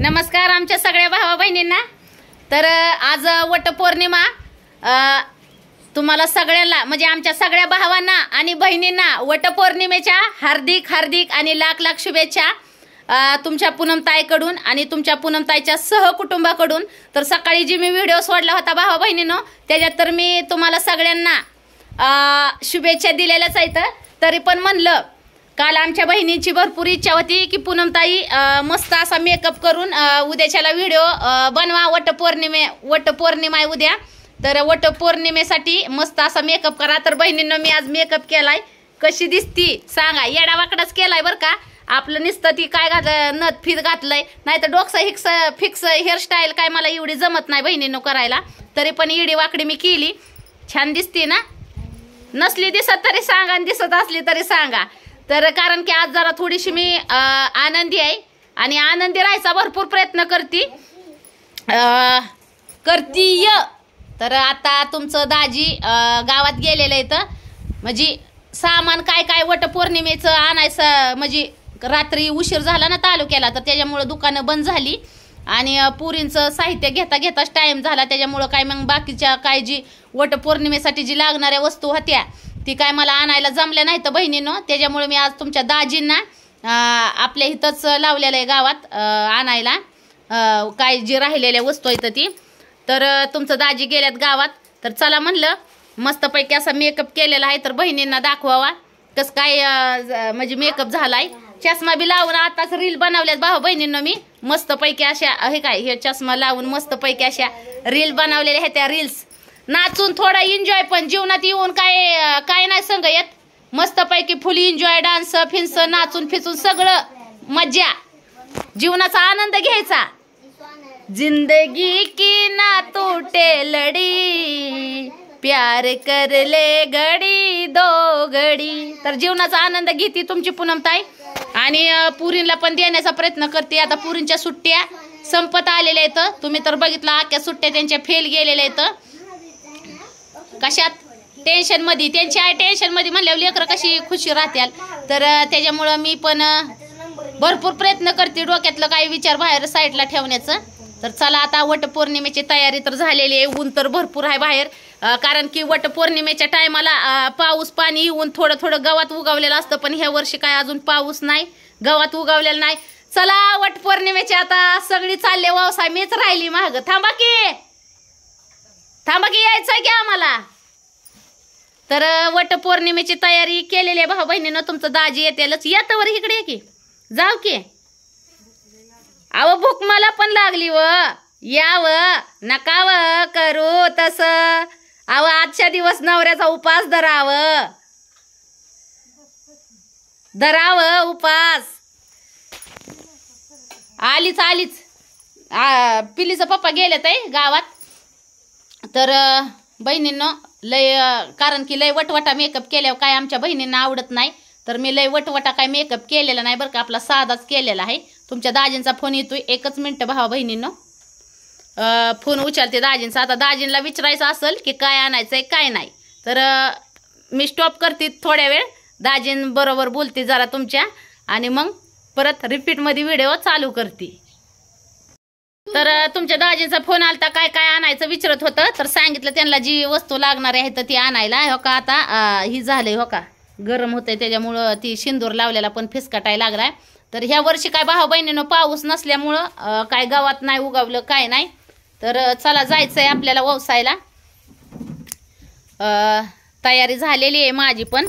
नमस्कार आमच्या सगळ्या भावा बहिणींना तर आज वटपौर्णिमा तुम्हाला सगळ्यांना म्हणजे आमच्या सगळ्या भावांना आणि बहिणींना वटपौर्णिमेच्या हार्दिक हार्दिक आणि लाख लाख शुभेच्छा तुमच्या पूनमताईकडून आणि तुमच्या पूनमताईच्या सहकुटुंबाकडून तर सकाळी जी मी व्हिडिओ सोडला होता भावा बहिणीनो त्याच्यात तर मी तुम्हाला सगळ्यांना शुभेच्छा दिलेल्याच आहेत तरी पण म्हणलं काल आमच्या बहिणींची भरपूर इच्छा होती की पूनमताई मस्त असा मेकअप करून उद्याच्याला व्हिडिओ बनवा वट पौर्णिमे वट पौर्णिमा आहे उद्या तर वट पौर्णिमेसाठी मस्त असा मेकअप करा तर बहिणींना मी आज मेकअप केलाय कशी दिसती सांगा येडा वाकडाच केलाय बरं का आपलं निसतं ती काय घात न फित घातलंय नाही तर डोकसा हिक्स फिक्स हेअरस्टाईल काय मला एवढी जमत नाही बहिणीनं करायला तरी पण इडी वाकडी मी केली छान दिसती ना नसली दिसत तरी सांगा आणि दिसत असली तरी सांगा तर कारण की आज जरा थोडीशी मी आनंदी आहे आणि आनंदी राहायचा भरपूर प्रयत्न करती करतीय तर आता तुमचं दाजी गावात गेलेलं आहे तर म्हणजे सामान काय काय वट पौर्णिमेचं आणायचं म्हणजे रात्री उशीर झाला ना तालुक्याला तर त्याच्यामुळं दुकानं बंद झाली आणि पुरींचं साहित्य घेता घेताच टाईम झाला त्याच्यामुळं काय मग बाकीच्या काय जी वट पौर्णिमेसाठी जी लागणाऱ्या वस्तू होत्या ती काय मला आणायला जमल्या नाही तर बहिणीनं त्याच्यामुळे मी आज तुमच्या दाजींना आपल्या इथंच लावलेलं आहे गावात आणायला काय जी राहिलेल्या वस्तू आहेत ती तर तुमचं दाजी गेल्यात गावात तर चला म्हणलं मस्तपैकी असा मेकअप केलेला आहे तर बहिणींना दाखवावा कस काय म्हणजे मेकअप झालाय चष्मा बी लावून आताच रील बनवल्यात भाऊ बहिणींना मी मस्तपैकी अशा हे काय हे चष्मा लावून मस्तपैकी अशा रील बनवलेल्या आहेत त्या रील्स नाचून थोडा एन्जॉय पण जीवनात येऊन काय काय नाही संग येत मस्तपैकी फुल एन्जॉय डान्स फिन्स नाचून फिचून सगळं मज्जा जीवनाचा आनंद घ्यायचा जिंदगी की ना तुटे लडी प्यार करले गडी दो गडी तर जीवनाचा आनंद घेते तुमची पूनमताई आणि पुरीला पण देण्याचा प्रयत्न करते आता पुरींच्या सुट्ट्या संपत आलेल्या आहेत तुम्ही तर बघितलं आख्या सुट्ट्या त्यांच्या फेल गेलेल्या आहेत कशात टेन्शनमध्ये त्यांची आहे टेन्शनमध्ये म्हणल्यावर लेकरं कशी खुशी राहत्याल तर त्याच्यामुळं मी पण भरपूर प्रयत्न करते डोक्यातलं काही विचार बाहेर साईडला ठेवण्याचं तर चला आता वटपौर्णिमेची तयारी तर झालेली आहे ऊन तर भरपूर आहे बाहेर कारण की वटपौर्णिमेच्या टायमाला पाऊस पाणी ऊन थोडं थोडं गवात उगवलेलं असतं पण ह्या वर्षी काय अजून पाऊस नाही गवात उगवलेला नाही चला वटपौर्णिमेची आता सगळी चालले वावसा मीच राहिली माग थांबा की थांबा की यायचंय की आम्हाला तर वटपौर्णिमेची तयारी केलेली आहे भाऊ बहिणीनं तुमचं दाजी येतेलच या तर इकडे की जाऊ की अव भूक मला पण लागली व याव नकाव करू तस अव आजच्या दिवस नवऱ्याचा उपास धराव धराव उपास आलीच आलीच पिलीचा पप्पा गेले ते गावात तर बहिणींनो लय कारण की लय वटवटा मेकअप केल्यावर काय आमच्या बहिणींना आवडत नाही तर मी लय वटवटा काय मेकअप केलेला नाही बरं का आपला साधाच केलेला आहे तुमच्या दाजींचा फोन येतोय एकच मिनटं भावा बहिणींनो फोन उचलते दाजींचा आता दाजींना विचारायचं असेल की काय आणायचं आहे काय नाही तर मी स्टॉप करते थोड्या वेळ दाजींबरोबर बोलते जरा तुमच्या आणि मग परत रिपीटमध्ये व्हिडिओ चालू करते तर तुमच्या दाजीचा फोन आलता काय काय आणायचं विचारत होतं तर सांगितलं त्यांना जी वस्तू लागणार आहे तर ती आणायला हो का आता ही झाले हो का गरम होतंय त्याच्यामुळं ती शिंदूर लावलेला पण फिसकाटाय लागलाय तर ह्या वर्षी काय भाऊ बहिणीनं पाऊस नसल्यामुळं काय गावात नाही उगावलं काय नाही तर चला जायचंय आपल्याला व्यवसायला तयारी झालेली आहे माझी पण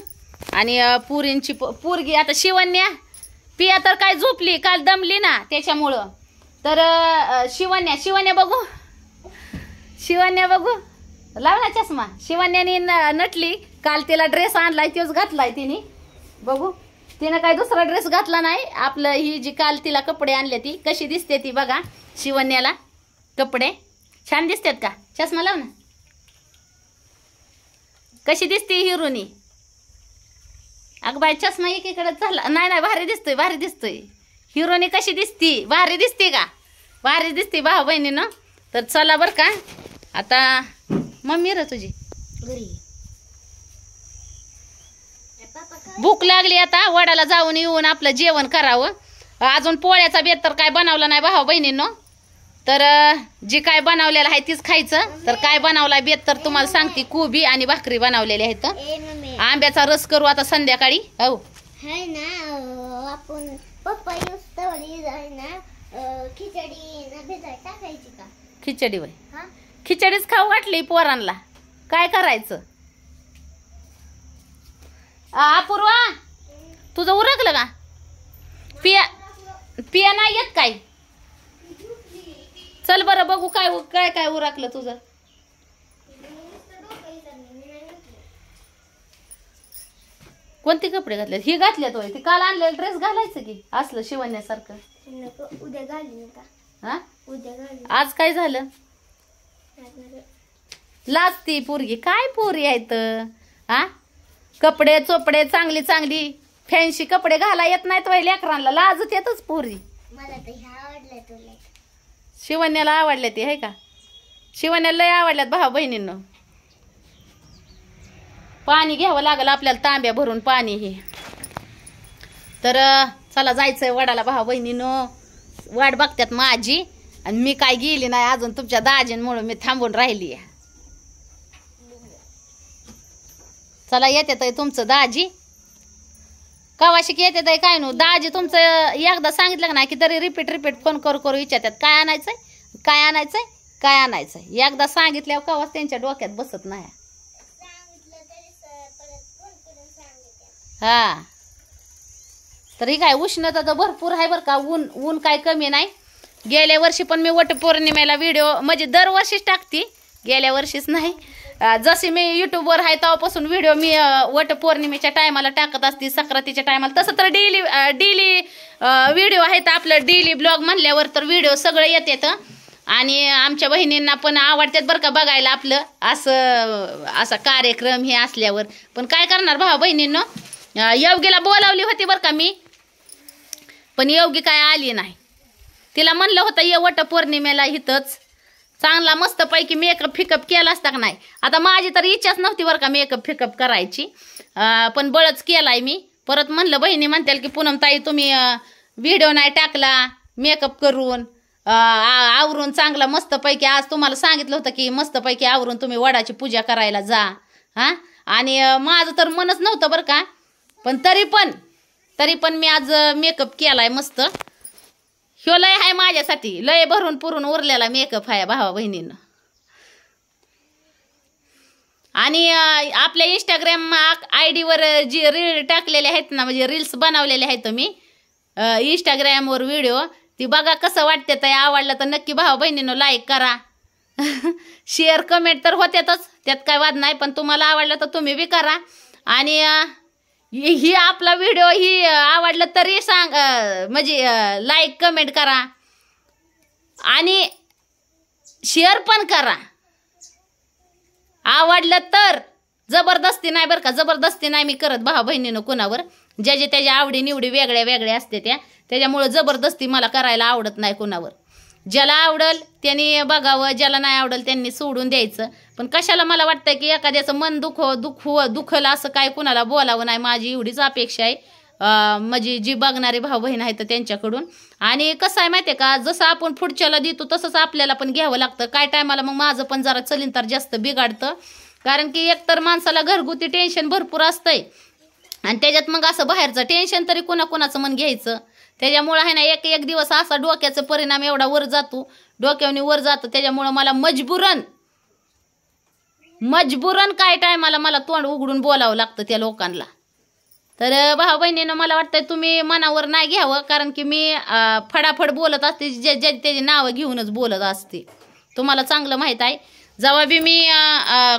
आणि पुरींची पूरगी आता शिवण्या पिया तर काय झोपली काल दमली ना त्याच्यामुळं तर शिवन्या शिवन्या बघू शिवन्या बघू लावला चष्मा शिवन्याने नटली काल तिला ड्रेस आणलाय तोच घातलाय तिने बघू तिनं काय दुसरा ड्रेस घातला नाही आपलं ही जी काल तिला कपडे आणले ती कशी दिसते ती बघा शिवन्याला कपडे छान दिसतात का चष्मा लाव ना कशी दिसते हिरोनी अग बाय चष्मा एकीकडे झाला नाही नाही भारी दिसतोय भारी दिसतोय हिरोनी कशी दिसती भारी दिसती का भारी दिसते भाऊ बहिणीनं तर चला बरं का आता मम्मी र तुझी भूक लागली आता वडाला जाऊन येऊन आपलं जेवण करावं अजून पोळ्याचा बेत तर काय बनवला नाही भाऊ बहिणीनं तर जी काय बनवलेलं आहे तीच खायचं तर काय बनवला बेत तर तुम्हाला सांगते कोबी आणि भाकरी बनवलेली आहेत आंब्याचा रस करू आता संध्याकाळी हो आपण पप्पा ना खिचडी का खिचडी खिचडीच खाऊ वाटली पोरांना काय करायचं अपूर्वा तुझं उरकलं का पिया पिया नाही येत काय चल बरं बघू काय काय काय उरकलं तुझं कोणते कपडे घातले हे घातले तो ते काल आणलेला ड्रेस घालायचं की असलं शिवण्यासारखं उद्या घालू हा उद्या आज काय झालं लाजती पोरगी काय पोरी आहेत हा कपडे चोपडे चांगली चांगली फॅन्सी कपडे घाला येत नाहीत वय लेकरांना लाजत येतच पोरी शिवण्याला आवडल्या ते आहे का शिवण्याला लय आवडल्यात भाऊ बहिणींना पाणी घ्यावं लागलं आपल्याला तांब्या भरून पाणी हे तर चला जायचंय वडाला भावा बहिणीनो वाट बघतात माझी आणि मी काय गेली नाही अजून तुमच्या दाजींमुळे मी थांबून राहिली चला येते ताई तुमचं दाजी कवाशिक येते ताई काय नो दाजी तुमचं एकदा सांगितलं का नाही की तरी रिपीट रिपीट फोन करू करू विचारतात काय आणायचंय काय आणायचंय काय आणायचंय एकदा सांगितल्यावर कवाच त्यांच्या डोक्यात बसत नाही हा तर ही काय उष्णता तर भरपूर आहे बरं का ऊन ऊन काय कमी नाही गेल्या वर्षी पण मी वटपौर्णिमेला व्हिडिओ म्हणजे दरवर्षीच टाकते गेल्या वर्षीच नाही जशी मी यूट्यूबवर आहे तेव्हापासून व्हिडिओ मी वटपौर्णिमेच्या टायमाला टाकत असते सक्रातीच्या टायमाला तसं तर डेली डेली व्हिडिओ आहेत आपलं डेली ब्लॉग म्हणल्यावर तर व्हिडिओ सगळं येतात आणि आमच्या बहिणींना पण आवडतात बरं का बघायला आपलं असं असा कार्यक्रम हे असल्यावर पण काय करणार भावा बहिणींना योगीला बोलावली होती बरं का मी पण योगी काय आली नाही तिला म्हणलं होतं ये वट पौर्णिमेला इथंच चांगला मस्त पैकी मेकअप फिकअप केला असता का नाही आता माझी तर इच्छाच नव्हती बरं का मेकअप फिकअप करायची पण बळच केलाय मी परत म्हणलं बहिणी म्हणताल की पूनम ताई तुम्ही व्हिडिओ नाही टाकला मेकअप करून आवरून चांगला मस्त पैकी आज तुम्हाला सांगितलं होतं की मस्त पैकी आवरून तुम्ही वडाची पूजा करायला जा हा आणि माझं तर मनच नव्हतं बरं का पण तरी पण तरी पण मी आज मेकअप केला आहे मस्त ह्यो लय आहे माझ्यासाठी लय भरून पुरून उरलेला मेकअप आहे भावा बहिणीनं आणि आपल्या इंस्टाग्राम आय डीवर जी रील टाकलेले आहेत ना म्हणजे रील्स बनवलेले आहेत मी इंस्टाग्रामवर व्हिडिओ ती बघा कसं वाटते तर आवडलं तर नक्की भावा बहिणीनं लाईक करा शेअर कमेंट तर होत्यातच त्यात काय वाद नाही पण तुम्हाला आवडलं तर तुम्ही बी करा आणि ही आपला व्हिडिओ ही आवडला तरी सांग म्हणजे लाईक कमेंट करा आणि शेअर पण करा आवडलं तर जबरदस्ती नाही बरं का जबरदस्ती नाही मी करत भावा बहिणीनं कुणावर ज्या ज्या त्याच्या आवडीनिवडी वेगळ्या वेगळ्या असते त्या त्याच्यामुळं जबरदस्ती मला करायला आवडत नाही कुणावर ज्याला आवडल त्यांनी बघावं ज्याला नाही आवडल त्यांनी सोडून द्यायचं पण कशाला मला वाटतं की एखाद्याचं मन दुख दुख दुखल असं काय कुणाला बोलावं नाही माझी एवढीच अपेक्षा आहे माझी जी बघणारे भाऊ बहीण आहेत त्यांच्याकडून आणि कसं आहे माहिती आहे का जसं आपण पुढच्याला देतो तसंच आपल्याला पण घ्यावं लागतं काय टायमाला मग माझं पण जरा चलीन तर जास्त बिघाडतं कारण की एकतर माणसाला घरगुती टेन्शन भरपूर असतंय आणि त्याच्यात मग असं बाहेरचं टेन्शन तरी कुणाकुणाचं मन घ्यायचं त्याच्यामुळं आहे ना एक एक दिवस असा डोक्याचा परिणाम एवढा वर जातो डोक्यावनी वर जातो त्याच्यामुळं मला मजबुरन मजबूरन काय टायमाला मला तोंड उघडून बोलावं लागतं त्या लोकांना तर भाऊ बहिणीनं मला वाटतं तुम्ही मनावर नाही घ्यावं कारण की मी फडाफड बोलत असते जे जे त्याची नावं घेऊनच बोलत असते तुम्हाला चांगलं माहीत आहे जेव्हा बी मी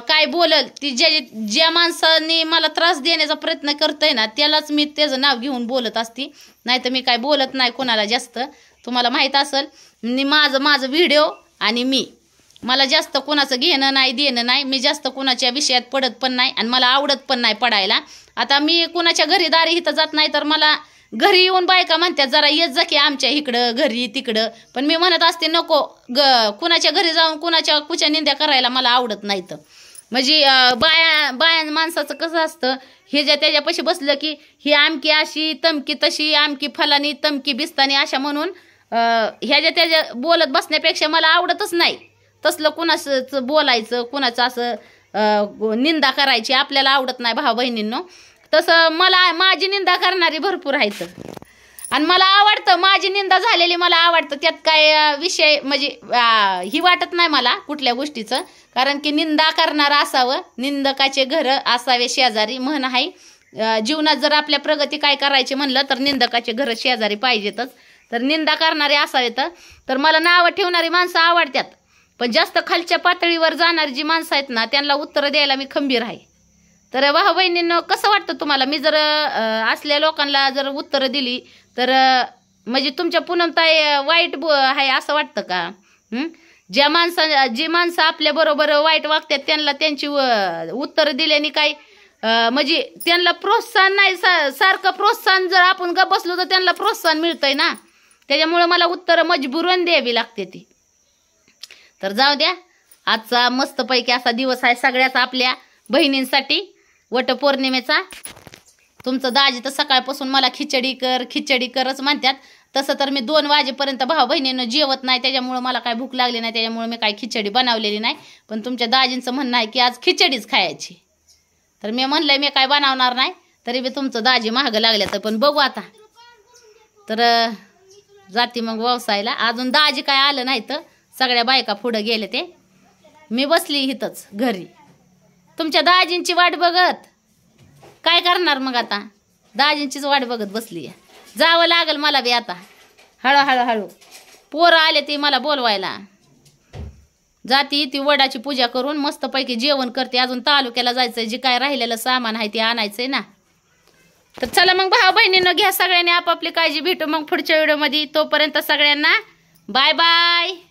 काय बोलल ती ज्या ज्या माणसांनी मला त्रास देण्याचा प्रयत्न करतोय ना त्यालाच मी त्याचं नाव घेऊन बोलत असते नाही तर मी काय बोलत नाही कोणाला जास्त तुम्हाला माहीत असेल मी माझं माझं व्हिडिओ आणि मी मला जास्त कोणाचं घेणं नाही देणं नाही मी जास्त कोणाच्या विषयात पडत पण नाही आणि मला आवडत पण नाही पडायला आता मी कोणाच्या घरी दारी इथं जात नाही तर मला घरी येऊन बायका म्हणतात जरा येत जा की आमच्या इकडं घरी तिकडं पण मी म्हणत असते नको ग कुणाच्या घरी जाऊन कुणाच्या कुच्या निंद्या करायला मला आवडत नाहीत म्हणजे बाया बाया माणसाचं कसं असतं हे ज्या त्याच्यापाशी बसलं की ही आमकी अशी तमकी तशी आमकी फलानी तमकी बिस्तानी अशा म्हणून ह्या ज्या त्याच्या बोलत बसण्यापेक्षा मला आवडतच नाही तसलं कुणाचं बोलायचं कुणाचं असं निंदा करायची आपल्याला आवडत नाही भाऊ बहिणींनो तसं मला माझी निंदा करणारी भरपूर आहेत आणि मला आवडतं माझी निंदा झालेली मला आवडतं त्यात काय विषय म्हणजे ही वाटत नाही मला कुठल्या गोष्टीचं कारण की निंदा करणारं असावं निंदकाचे घर असावे शेजारी म्हण आहे जीवनात जर आपल्या प्रगती काय करायची म्हणलं तर निंदकाचे घर शेजारी पाहिजेतच तर निंदा करणारे असावेत तर मला नावं ठेवणारी माणसं आवडतात पण जास्त खालच्या पातळीवर जाणारी जी माणसं आहेत ना त्यांना उत्तरं द्यायला मी खंबीर आहे तर वाह बहिणीनं कसं वाटतं तुम्हाला मी जर असल्या लोकांना जर उत्तर दिली तर म्हणजे तुमच्या पूनमताई वाईट आहे असं वाटतं का ज्या माणसा जी माणसं आपल्याबरोबर वाईट वागतात त्यांना त्यांची उत्तर दिल्याने काय म्हणजे त्यांना प्रोत्साहन नाही सारखं प्रोत्साहन जर आपण ग बसलो तर त्यांना प्रोत्साहन मिळतंय ना त्याच्यामुळं मला उत्तरं मजबूरन द्यावी लागते ती तर जाऊ द्या आजचा मस्तपैकी असा दिवस आहे सगळ्याच आपल्या बहिणींसाठी वट पौर्णिमेचा तुमचं दाजी तर सकाळपासून मला खिचडी कर खिचडी करच म्हणतात तसं तर मी दोन वाजेपर्यंत भाऊ बहिणीनं जेवत नाही त्याच्यामुळं मला काय भूक लागली नाही त्याच्यामुळं मी काय खिचडी बनवलेली नाही पण तुमच्या दाजींचं म्हणणं आहे की आज खिचडीच खायची तर मी म्हणलं मी काय बनवणार नाही तरी मी तुमचं दाजी महाग लागल्या तर पण बघू आता तर जाती मग व्यवसायाला अजून दाजी काय आलं नाही तर सगळ्या बायका पुढं गेले ते मी बसली इथंच घरी तुमच्या दाजींची वाट बघत काय करणार मग आता दाजींचीच वाट बघत बसली जावं लागेल मला बी आता हळूहळू हळू पोरं आले ते मला बोलवायला जाती ती वडाची पूजा करून मस्तपैकी जेवण करते अजून तालुक्याला जायचं जे काय राहिलेलं सामान आहे ते आणायचं आहे ना तर चला मग भाऊ बहिणीनं घ्या सगळ्यांनी आपापली काळजी भेटू मग पुढच्या व्हिडिओमध्ये तोपर्यंत सगळ्यांना बाय बाय